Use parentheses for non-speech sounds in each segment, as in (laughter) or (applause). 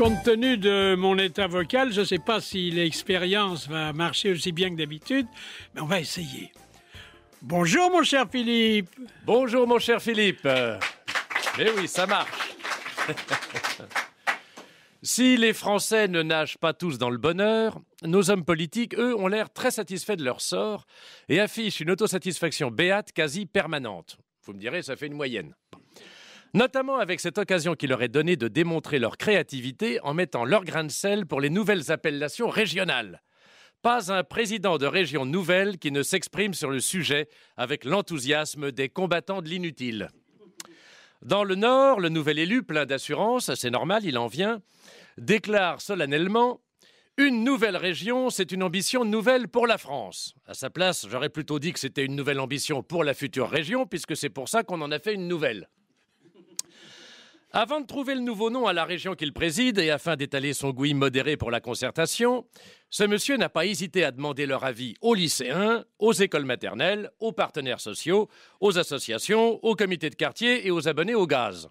compte tenu de mon état vocal, je ne sais pas si l'expérience va marcher aussi bien que d'habitude, mais on va essayer. Bonjour mon cher Philippe. Bonjour mon cher Philippe. Mais eh oui, ça marche. (laughs) si les Français ne nagent pas tous dans le bonheur, nos hommes politiques, eux, ont l'air très satisfaits de leur sort et affichent une autosatisfaction béate quasi permanente. Vous me direz, ça fait une moyenne notamment avec cette occasion qui leur est donnée de démontrer leur créativité en mettant leur grain de sel pour les nouvelles appellations régionales. Pas un président de région nouvelle qui ne s'exprime sur le sujet avec l'enthousiasme des combattants de l'inutile. Dans le Nord, le nouvel élu, plein d'assurance, c'est normal, il en vient, déclare solennellement Une nouvelle région, c'est une ambition nouvelle pour la France. À sa place, j'aurais plutôt dit que c'était une nouvelle ambition pour la future région, puisque c'est pour ça qu'on en a fait une nouvelle. Avant de trouver le nouveau nom à la région qu'il préside et afin d'étaler son goût modéré pour la concertation, ce monsieur n'a pas hésité à demander leur avis aux lycéens, aux écoles maternelles, aux partenaires sociaux, aux associations, aux comités de quartier et aux abonnés au gaz.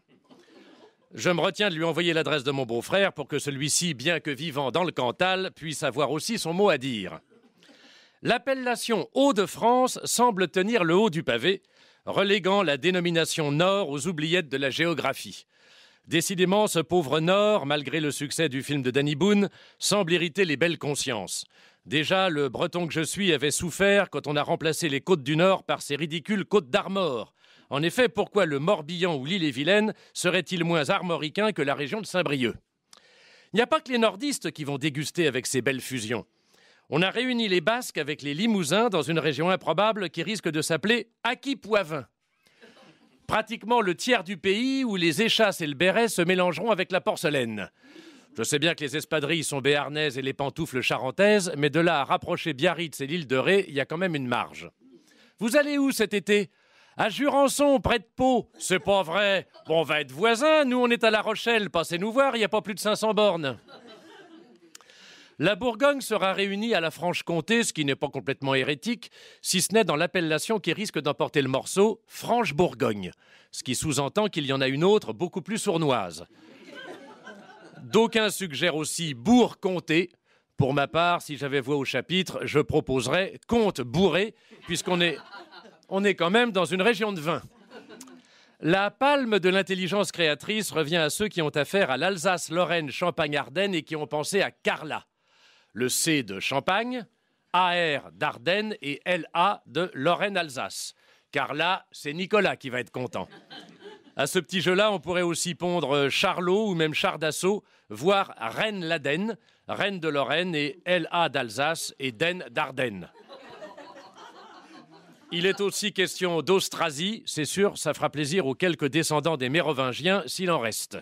Je me retiens de lui envoyer l'adresse de mon beau-frère pour que celui-ci, bien que vivant dans le Cantal, puisse avoir aussi son mot à dire. L'appellation Hauts-de-France semble tenir le haut du pavé, reléguant la dénomination Nord aux oubliettes de la géographie. Décidément, ce pauvre Nord, malgré le succès du film de Danny Boone, semble irriter les belles consciences. Déjà, le breton que je suis avait souffert quand on a remplacé les côtes du Nord par ces ridicules côtes d'Armor. En effet, pourquoi le Morbihan ou l'île-et-Vilaine serait-il moins armoricain que la région de Saint-Brieuc Il n'y a pas que les nordistes qui vont déguster avec ces belles fusions. On a réuni les Basques avec les Limousins dans une région improbable qui risque de s'appeler aki poivin pratiquement le tiers du pays où les échasses et le béret se mélangeront avec la porcelaine. Je sais bien que les espadrilles sont béarnaises et les pantoufles charentaises, mais de là à rapprocher Biarritz et l'île de Ré, il y a quand même une marge. Vous allez où cet été À Jurançon, près de Pau. C'est pas vrai. Bon, on va être voisins. Nous, on est à La Rochelle. Passez nous voir, il n'y a pas plus de 500 bornes. La Bourgogne sera réunie à la Franche-Comté, ce qui n'est pas complètement hérétique, si ce n'est dans l'appellation qui risque d'emporter le morceau, Franche-Bourgogne, ce qui sous-entend qu'il y en a une autre beaucoup plus sournoise. D'aucuns suggèrent aussi Bourg-Comté. Pour ma part, si j'avais voix au chapitre, je proposerais Comte Bourré, puisqu'on est, on est quand même dans une région de vin. La palme de l'intelligence créatrice revient à ceux qui ont affaire à l'Alsace, Lorraine, Champagne, Ardennes et qui ont pensé à Carla le C de Champagne, AR d'Ardennes et LA de Lorraine-Alsace. Car là, c'est Nicolas qui va être content. À ce petit jeu-là, on pourrait aussi pondre euh, Charlot ou même Char d'Assaut, voire Reine laden Reine de Lorraine et LA d'Alsace et Den d'Ardennes. Il est aussi question d'Austrasie, c'est sûr, ça fera plaisir aux quelques descendants des Mérovingiens s'il en reste.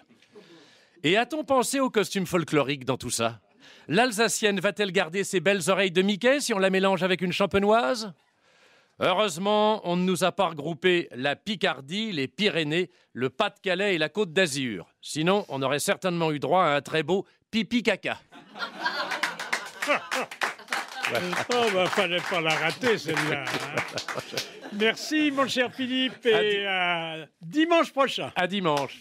Et a-t-on pensé aux costumes folkloriques dans tout ça l'Alsacienne va-t-elle garder ses belles oreilles de Mickey si on la mélange avec une champenoise Heureusement, on ne nous a pas regroupé la Picardie, les Pyrénées, le Pas-de-Calais et la Côte d'Azur. Sinon, on aurait certainement eu droit à un très beau pipi-caca. (laughs) Oh, bah, fallait pas la rater, celle-là. Hein. Merci, mon cher Philippe, et à, dimanche prochain. À dimanche.